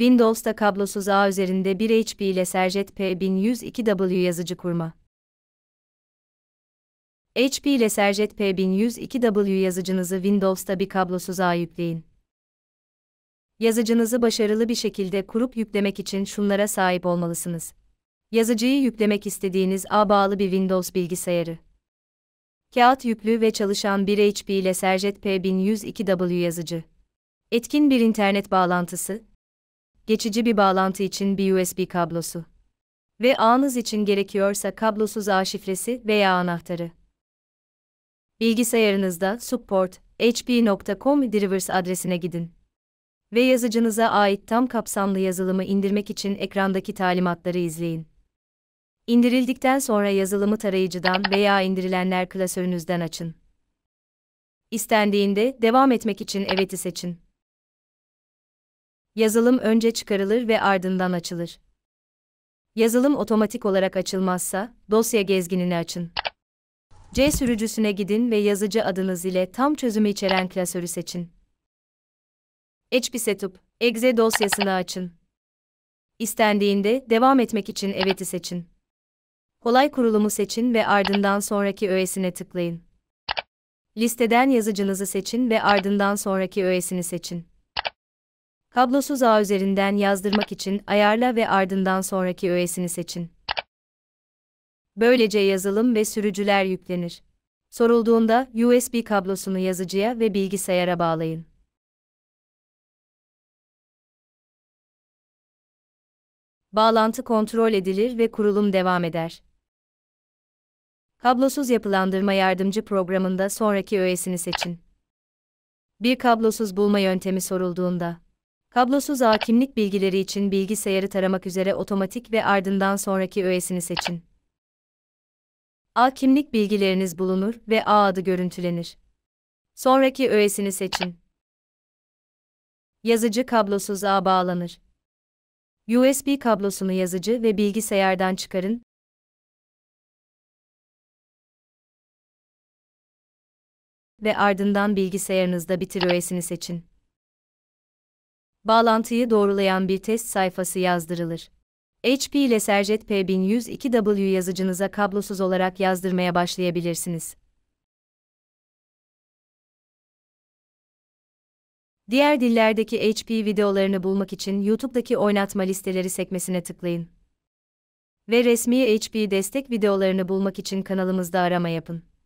Windows'ta kablosuz ağ üzerinde 1 HP ile Serjet P1102W yazıcı kurma. HP ile Serjet P1102W yazıcınızı Windows'ta bir kablosuz ağ yükleyin. Yazıcınızı başarılı bir şekilde kurup yüklemek için şunlara sahip olmalısınız. Yazıcıyı yüklemek istediğiniz ağ bağlı bir Windows bilgisayarı. Kağıt yüklü ve çalışan 1 HP ile Serjet P1102W yazıcı. Etkin bir internet bağlantısı, geçici bir bağlantı için bir USB kablosu. Ve ağınız için gerekiyorsa kablosuz ağ şifresi veya anahtarı. Bilgisayarınızda support.hp.com drivers adresine gidin. Ve yazıcınıza ait tam kapsamlı yazılımı indirmek için ekrandaki talimatları izleyin. İndirildikten sonra yazılımı tarayıcıdan veya indirilenler klasörünüzden açın. İstendiğinde devam etmek için evet'i seçin. Yazılım önce çıkarılır ve ardından açılır. Yazılım otomatik olarak açılmazsa, dosya gezginini açın. C sürücüsüne gidin ve yazıcı adınız ile tam çözümü içeren klasörü seçin. HP Setup, Exe dosyasını açın. İstendiğinde devam etmek için evet'i seçin. Kolay kurulumu seçin ve ardından sonraki öğesine tıklayın. Listeden yazıcınızı seçin ve ardından sonraki öğesini seçin. Kablosuz ağ üzerinden yazdırmak için ayarla ve ardından sonraki öğesini seçin. Böylece yazılım ve sürücüler yüklenir. Sorulduğunda USB kablosunu yazıcıya ve bilgisayara bağlayın. Bağlantı kontrol edilir ve kurulum devam eder. Kablosuz yapılandırma yardımcı programında sonraki öğesini seçin. Bir kablosuz bulma yöntemi sorulduğunda Kablosuz A kimlik bilgileri için bilgisayarı taramak üzere otomatik ve ardından sonraki öğesini seçin. A kimlik bilgileriniz bulunur ve A adı görüntülenir. Sonraki öğesini seçin. Yazıcı kablosuz A bağlanır. USB kablosunu yazıcı ve bilgisayardan çıkarın. Ve ardından bilgisayarınızda bitir öğesini seçin bağlantıyı doğrulayan bir test sayfası yazdırılır. HP ile Serjet P1102W yazıcınıza kablosuz olarak yazdırmaya başlayabilirsiniz. Diğer dillerdeki HP videolarını bulmak için YouTube'daki oynatma listeleri sekmesine tıklayın. Ve resmi HP destek videolarını bulmak için kanalımızda arama yapın.